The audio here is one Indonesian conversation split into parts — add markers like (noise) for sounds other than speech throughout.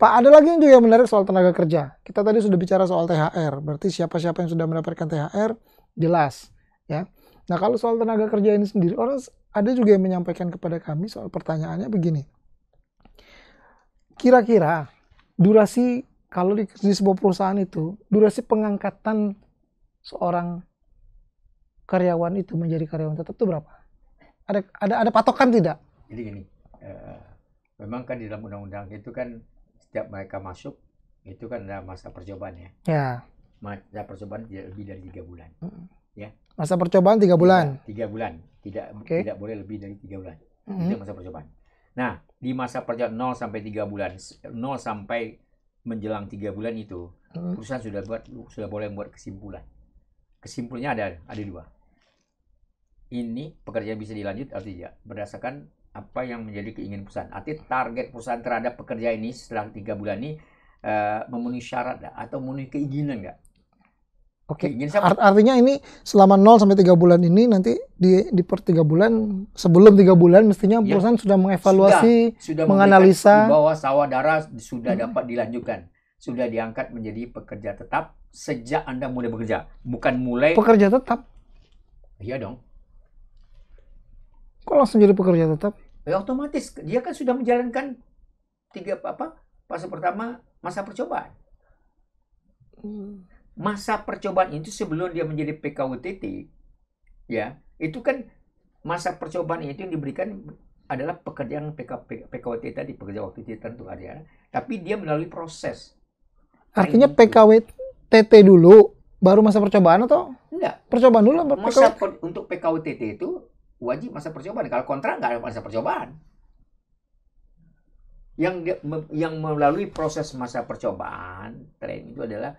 Pak, ada lagi yang juga yang menarik soal tenaga kerja. Kita tadi sudah bicara soal THR, berarti siapa-siapa yang sudah mendapatkan THR jelas, ya. Nah, kalau soal tenaga kerja ini sendiri, orang ada juga yang menyampaikan kepada kami soal pertanyaannya begini. Kira-kira durasi kalau di, di sebuah perusahaan itu, durasi pengangkatan seorang karyawan itu menjadi karyawan tetap itu berapa? Ada ada ada patokan tidak? Jadi gini, uh, memang kan di dalam undang-undang itu kan setiap mereka masuk itu kan ada masa percobaan ya. Ya. Masa percobaan tidak lebih dari tiga bulan. Mm. Ya. Masa percobaan tiga bulan. Tiga, bulan. Tidak okay. tidak boleh lebih dari tiga bulan. Mm -hmm. Itu masa percobaan. Nah di masa percobaan 0 sampai tiga bulan, 0 sampai menjelang tiga bulan itu mm -hmm. perusahaan sudah buat sudah boleh membuat kesimpulan. Kesimpulannya ada ada dua. Ini pekerjaan bisa dilanjut atau tidak berdasarkan apa yang menjadi keinginan perusahaan. Arti target perusahaan terhadap pekerja ini setelah tiga bulan ini uh, memenuhi syarat atau memenuhi keinginan nggak? Oke. Okay. Art artinya ini selama 0 sampai tiga bulan ini nanti di di per tiga bulan sebelum tiga bulan mestinya ya. perusahaan sudah mengevaluasi, sudah, sudah menganalisa bahwa bawah darah sudah hmm. dapat dilanjutkan. Sudah diangkat menjadi pekerja tetap sejak Anda mulai bekerja, bukan mulai Pekerja tetap. Iya dong. Kok langsung jadi pekerja tetap? Ya otomatis dia kan sudah menjalankan tiga apa fase pertama masa percobaan. Hmm. Masa percobaan itu sebelum dia menjadi PKWTT ya itu kan masa percobaan itu yang diberikan adalah pekerjaan PK, PKWT tadi pekerja waktu tertentu ada, ya. tapi dia melalui proses. Artinya nah, PKWTT dulu baru masa percobaan atau? Enggak. Percobaan dulu masa per, untuk PKWTT itu wajib masa percobaan. Kalau kontra nggak ada masa percobaan. Yang yang melalui proses masa percobaan tren itu adalah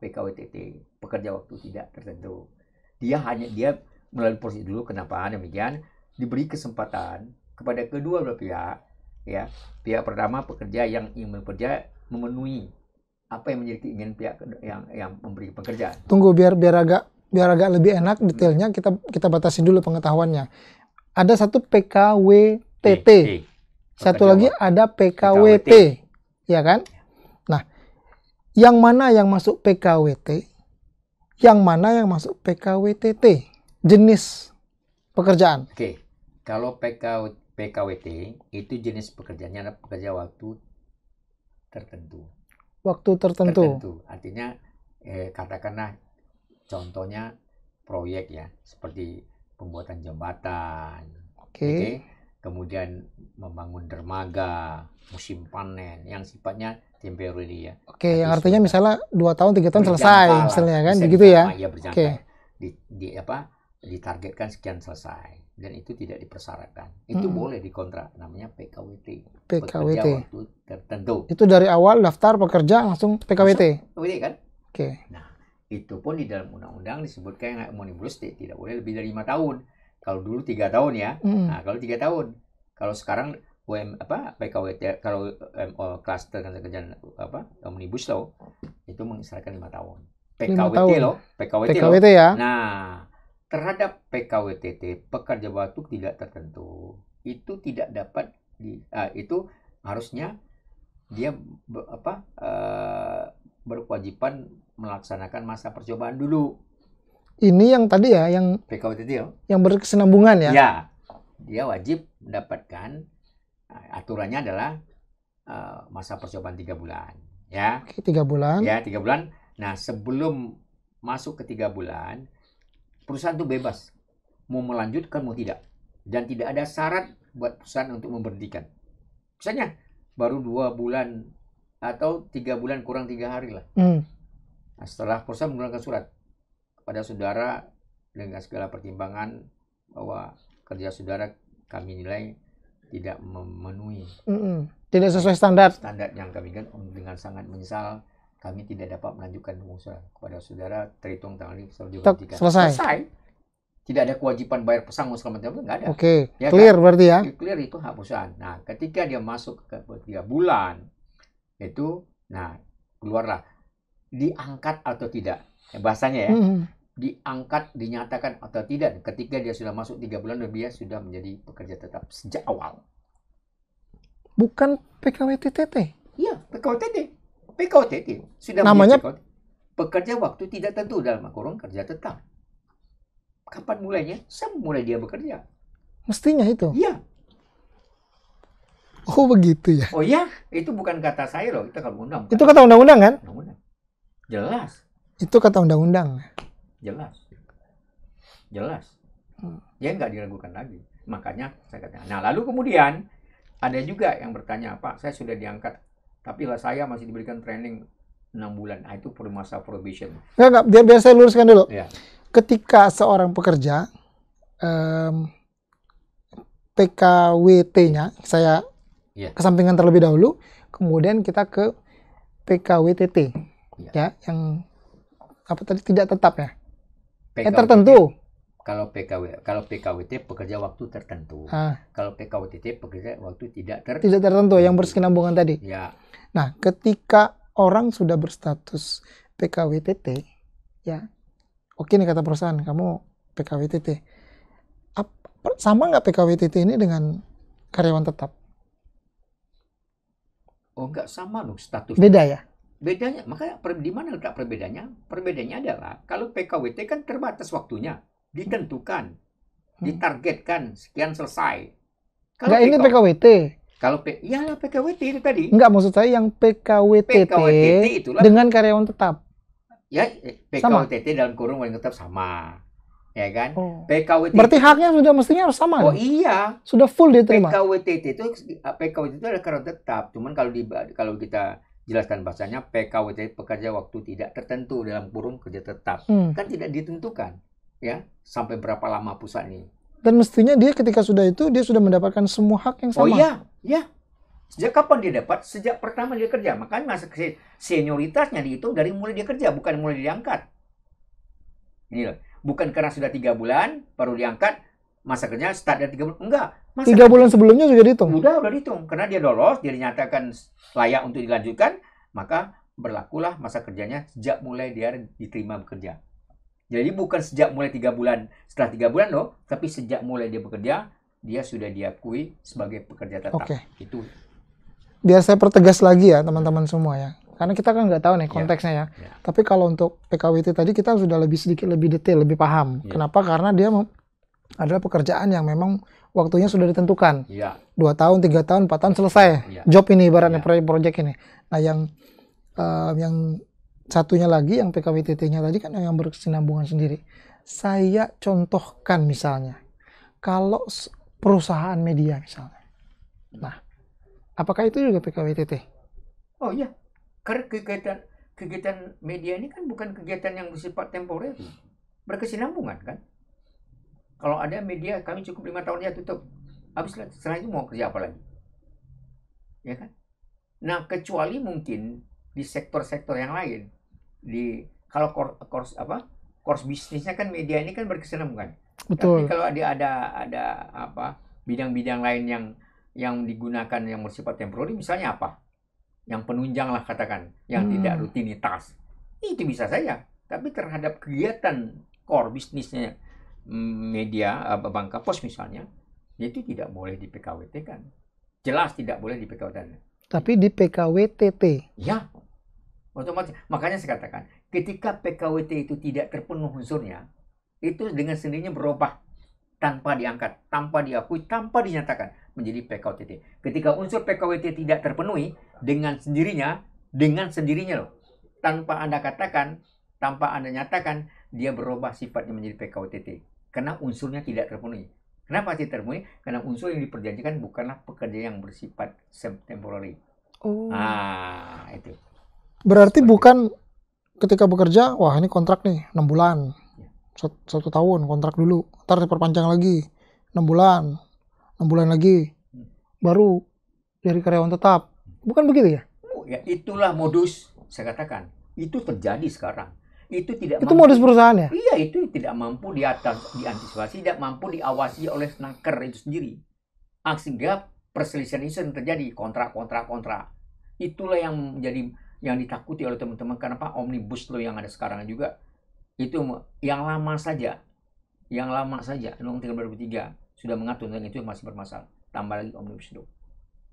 PKWTT, pekerja waktu tidak tertentu. Dia hanya dia melalui proses dulu kenapa demikian diberi kesempatan kepada kedua belah pihak ya pihak pertama pekerja yang ingin bekerja memenuhi apa yang menjadi keinginan pihak yang yang memberi pekerjaan. Tunggu biar biar agak biar agak lebih enak detailnya kita kita batasi dulu pengetahuannya. Ada satu PKWTT. Satu lagi ada PKWT. Ya kan? Nah, yang mana yang masuk PKWT? Yang mana yang masuk PKWTT? Jenis pekerjaan. Oke. Kalau PK, PKWT itu jenis pekerjaannya adalah pekerja waktu tertentu. Waktu tertentu. tertentu. Artinya eh, katakanlah Contohnya proyek ya, seperti pembuatan jembatan. Oke. Okay. Okay? Kemudian membangun dermaga, musim panen yang sifatnya temporary ya. Oke, okay, yang artinya misalnya dua tahun tiga tahun selesai lah, misalnya kan, begitu ya. Iya oke Okay. Di, di apa? Ditargetkan sekian selesai dan itu tidak dipersyaratkan. Itu hmm. boleh dikontrak namanya PKWT. PKWT. Pekerja waktu tertentu. Itu dari awal daftar pekerja langsung PKWT. PKWT kan? Oke. Okay. Nah, itu pun di dalam undang-undang disebutkan yang omnibus tidak boleh lebih dari lima tahun kalau dulu tiga tahun ya mm. nah kalau tiga tahun kalau sekarang UM apa PKWT kalau UM, oh, kelas tenaga apa omnibus law itu mengisarkan lima tahun PKWT lo loh PKWT, PKWT ya nah terhadap PKWTT pekerja batuk tidak tertentu itu tidak dapat di uh, itu harusnya dia apa eh, berkewajiban melaksanakan masa percobaan dulu. Ini yang tadi ya, yang PKWTTIL. Yang berkesenambungan ya? Ya, dia wajib mendapatkan eh, aturannya adalah uh, masa percobaan tiga bulan. Ya. Oke, tiga bulan. Ya, tiga bulan. Nah, sebelum masuk ke tiga bulan, perusahaan itu bebas mau melanjutkan mau tidak. Dan tidak ada syarat buat perusahaan untuk memberhentikan. Misalnya, baru dua bulan atau tiga bulan kurang tiga hari lah. Hmm. Nah, setelah perusahaan menggunakan surat kepada saudara dengan segala pertimbangan bahwa kerja saudara kami nilai tidak memenuhi mm -mm. tidak sesuai standar standar yang kami kan dengan sangat menyesal kami tidak dapat mengajukan pengusaha kepada saudara terhitung tanggal 1 selesai. selesai tidak ada kewajiban bayar pesangon selama tiga bulan ada oke okay. ya, kan? clear kan? berarti ya clear itu hak perusahaan nah ketika dia masuk ke tiga bulan itu nah keluarlah diangkat atau tidak eh, bahasanya ya hmm. diangkat dinyatakan atau tidak ketika dia sudah masuk tiga bulan lebih dia sudah menjadi pekerja tetap sejak awal bukan PKWTTT iya PKWTT PKWTT sudah namanya PKWTT. pekerja waktu tidak tentu dalam kurung kerja tetap kapan mulainya saya mulai dia bekerja mestinya itu iya (laughs) Oh begitu ya. Oh iya, itu bukan kata saya loh, itu kata undang. Itu kata undang-undang kan? Undang-undang. Jelas. Itu kata undang-undang. Jelas. Jelas. Hmm. Ya nggak diragukan lagi. Makanya saya katakan. Nah lalu kemudian ada juga yang bertanya, Pak, saya sudah diangkat, tapi lah saya masih diberikan training enam bulan. Nah, itu masa probation. Nggak, nggak. Biar, biar saya luruskan dulu. Ya. Ketika seorang pekerja, um, PKWT-nya, saya yeah. kesampingan terlebih dahulu, kemudian kita ke PKWTT yeah. ya yang apa tadi tidak tetap ya? PKWTT, eh tertentu. Kalau PKW kalau PKWT pekerja waktu tertentu. Ah. Kalau PKWTT pekerja waktu tidak ter tidak tertentu yang berkesinambungan tadi. Ya. Nah, ketika orang sudah berstatus PKWTT ya. Oke nih kata perusahaan, kamu PKWTT. sama nggak PKWTT ini dengan karyawan tetap? Oh enggak sama loh status. Beda ya? Bedanya, makanya per, di mana letak perbedaannya? Perbedaannya adalah kalau PKWT kan terbatas waktunya, ditentukan, hmm. ditargetkan, sekian selesai. Kalau enggak, PKWT, ini PKWT. Kalau P, ya PKWT itu tadi. Enggak, maksud saya yang PKWT. PKWT itulah, dengan karyawan tetap. Ya, eh, PKWT Sama. dalam kurung karyawan tetap sama ya kan? Oh. PKWTT. Berarti haknya sudah mestinya harus sama. Oh iya. Sudah full diterima. PKWTT itu ah, PKWTT itu adalah kerja tetap. Cuman kalau di kalau kita jelaskan bahasanya PKWTT pekerja waktu tidak tertentu dalam kurung kerja tetap hmm. kan tidak ditentukan ya sampai berapa lama pusat ini. Dan mestinya dia ketika sudah itu dia sudah mendapatkan semua hak yang oh, sama. Oh iya, iya. Sejak kapan dia dapat? Sejak pertama dia kerja. Makanya masa senioritasnya dihitung dari mulai dia kerja, bukan mulai diangkat. Ini loh bukan karena sudah tiga bulan baru diangkat masa kerja start dari tiga bulan enggak masa tiga bulan sebelumnya juga dihitung udah sudah dihitung karena dia lolos dia dinyatakan layak untuk dilanjutkan maka berlakulah masa kerjanya sejak mulai dia diterima bekerja jadi bukan sejak mulai tiga bulan setelah tiga bulan loh tapi sejak mulai dia bekerja dia sudah diakui sebagai pekerja tetap okay. itu biar saya pertegas lagi ya teman-teman semua ya karena kita kan nggak tahu nih iya. konteksnya yeah. ya. Yeah. Tapi kalau untuk PKWT tadi kita sudah lebih sedikit lebih detail, lebih paham. Yeah. Kenapa? Karena dia adalah pekerjaan yang memang waktunya sudah ditentukan. Yeah. Dua tahun, tiga tahun, empat tahun selesai. Yeah. Job ini ibaratnya yeah. proyek-proyek ini. Nah yang uh, yang satunya lagi yang PKWTT-nya tadi kan yang berkesinambungan sendiri. Saya contohkan misalnya, kalau perusahaan media misalnya. Nah, apakah itu juga PKWTT? Oh iya. Karena kegiatan kegiatan media ini kan bukan kegiatan yang bersifat temporer, hmm. berkesinambungan kan. Kalau ada media kami cukup lima tahun ya tutup, habis setelah itu mau kerja apa lagi, ya kan? Nah kecuali mungkin di sektor-sektor yang lain, di kalau course apa course bisnisnya kan media ini kan berkesinambungan. Betul. Tapi kalau ada ada ada apa bidang-bidang lain yang yang digunakan yang bersifat temporer, misalnya apa? yang penunjang lah katakan, yang hmm. tidak rutinitas. Itu bisa saja, tapi terhadap kegiatan core bisnisnya mm, media eh, Bangka Pos misalnya, itu tidak boleh di PKWT kan. Jelas tidak boleh di PKWT. -kan. Tapi di PKWTT. Ya. Otomatis. Makanya saya katakan, ketika PKWT itu tidak terpenuh unsurnya, itu dengan sendirinya berubah tanpa diangkat, tanpa diakui, tanpa dinyatakan menjadi PKWT. Ketika unsur PKWT tidak terpenuhi dengan sendirinya, dengan sendirinya loh, tanpa Anda katakan, tanpa Anda nyatakan, dia berubah sifatnya menjadi PKWT. Karena unsurnya tidak terpenuhi. Kenapa sih terpenuhi? Karena unsur yang diperjanjikan bukanlah pekerja yang bersifat temporary. Oh. Ah, itu. Berarti Seperti. bukan ketika bekerja, wah ini kontrak nih 6 bulan. Ya. Satu, satu tahun kontrak dulu, ntar diperpanjang lagi 6 bulan, enam bulan lagi baru dari karyawan tetap. Bukan begitu ya? Oh, ya itulah modus saya katakan. Itu terjadi sekarang. Itu tidak Itu mampu, modus perusahaan ya? Iya, itu tidak mampu di atas diantisipasi, tidak mampu diawasi oleh snaker itu sendiri. Ah, sehingga perselisihan itu terjadi kontrak kontrak kontrak. Itulah yang menjadi yang ditakuti oleh teman-teman karena pak omnibus law yang ada sekarang juga itu yang lama saja yang lama saja undang 3 2003 sudah mengatur tentang itu yang masih bermasalah. Tambah lagi omnibus law.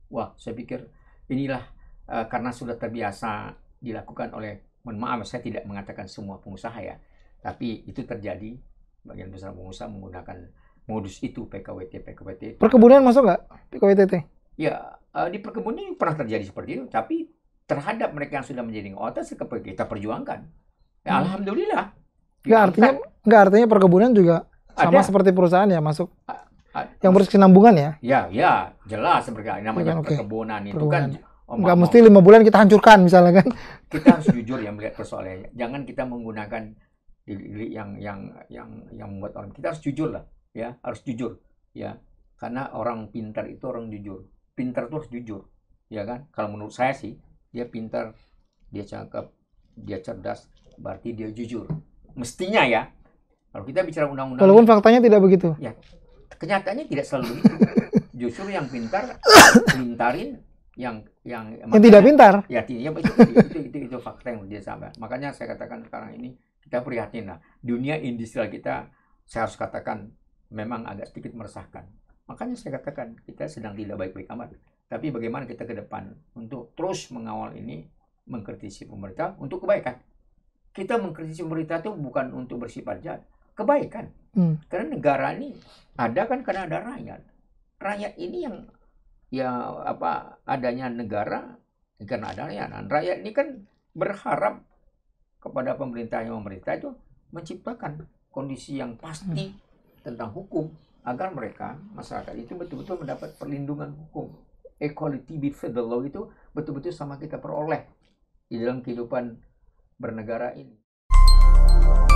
Wah, saya pikir inilah uh, karena sudah terbiasa dilakukan oleh, mohon maaf saya tidak mengatakan semua pengusaha ya, tapi itu terjadi bagian besar pengusaha menggunakan modus itu PKWT PKWT. Perkebunan masuk nggak PKWT? Ya uh, di perkebunan pernah terjadi seperti itu, tapi terhadap mereka yang sudah menjadi sih kita perjuangkan. Ya, hmm. Alhamdulillah. Nggak artinya nggak artinya perkebunan juga sama ada, seperti perusahaan ya masuk. Yang berkesinambungan ya? Ya, ya, jelas berkaitan namanya ya, okay. perkebunan itu kan, perkebunan. kan oh, Enggak mesti lima bulan kita hancurkan misalnya kan? Kita harus jujur ya melihat persoalannya. Jangan kita menggunakan yang yang yang yang membuat orang kita harus jujur lah ya harus jujur ya karena orang pintar itu orang jujur pintar itu harus jujur ya kan kalau menurut saya sih dia pintar dia cakep dia cerdas berarti dia jujur mestinya ya kalau kita bicara undang-undang walaupun ya. faktanya tidak begitu ya kenyataannya tidak selalu itu. (laughs) Justru yang pintar pintarin yang yang, yang makanya, tidak pintar. Ya, ya itu, itu, itu, itu, itu fakta yang dia sama. Makanya saya katakan sekarang ini kita prihatin lah. Dunia industrial kita saya harus katakan memang agak sedikit meresahkan. Makanya saya katakan kita sedang tidak baik-baik amat. Tapi bagaimana kita ke depan untuk terus mengawal ini, mengkritisi pemerintah untuk kebaikan. Kita mengkritisi pemerintah itu bukan untuk bersifat jahat, kebaikan. Hmm. Karena negara ini ada kan karena ada rakyat. Rakyat ini yang ya apa adanya negara ya, karena ada rakyat. Rakyat ini kan berharap kepada pemerintah yang memerintah itu menciptakan kondisi yang pasti hmm. tentang hukum agar mereka masyarakat itu betul-betul mendapat perlindungan hukum. Equality before the law itu betul-betul sama kita peroleh di dalam kehidupan bernegara ini.